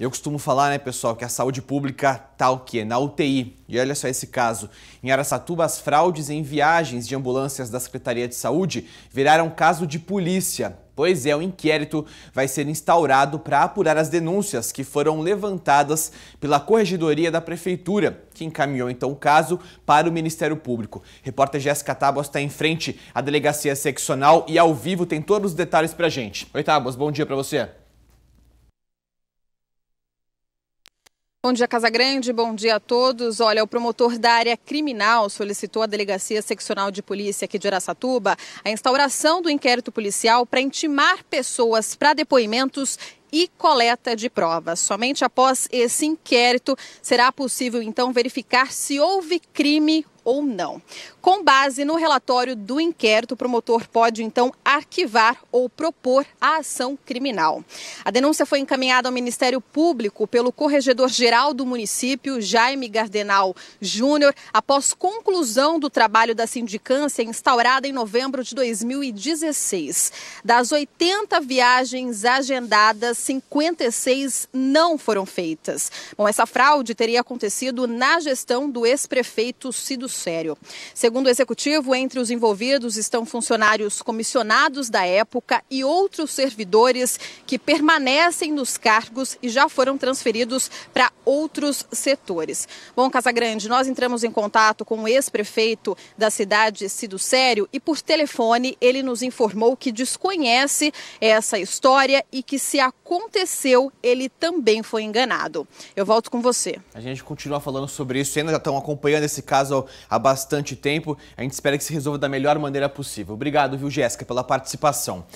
Eu costumo falar, né, pessoal, que a saúde pública tá o quê? Na UTI. E olha só esse caso. Em Aracatuba, as fraudes em viagens de ambulâncias da Secretaria de Saúde viraram caso de polícia. Pois é, o um inquérito vai ser instaurado para apurar as denúncias que foram levantadas pela Corregedoria da Prefeitura, que encaminhou então o caso para o Ministério Público. Repórter Jéssica Tabos está em frente à Delegacia Seccional e ao vivo tem todos os detalhes para a gente. Oi, Tabos, bom dia para você. Bom dia, Casa Grande, Bom dia a todos. Olha, o promotor da área criminal solicitou à Delegacia Seccional de Polícia aqui de Araçatuba a instauração do inquérito policial para intimar pessoas para depoimentos e coleta de provas. Somente após esse inquérito será possível então verificar se houve crime ou não. Com base no relatório do inquérito, o promotor pode então arquivar ou propor a ação criminal. A denúncia foi encaminhada ao Ministério Público pelo corregedor-geral do município, Jaime Gardenal Júnior, após conclusão do trabalho da sindicância instaurada em novembro de 2016. Das 80 viagens agendadas, 56 não foram feitas. Bom, essa fraude teria acontecido na gestão do ex-prefeito Cido Sério. Segundo o executivo, entre os envolvidos estão funcionários comissionados da época e outros servidores que permanecem nos cargos e já foram transferidos para outros setores. Bom, Casagrande, nós entramos em contato com o ex-prefeito da cidade, Cido Sério, e por telefone ele nos informou que desconhece essa história e que se acorda aconteceu, ele também foi enganado. Eu volto com você. A gente continua falando sobre isso e ainda estão acompanhando esse caso há bastante tempo. A gente espera que se resolva da melhor maneira possível. Obrigado, viu, Jéssica, pela participação.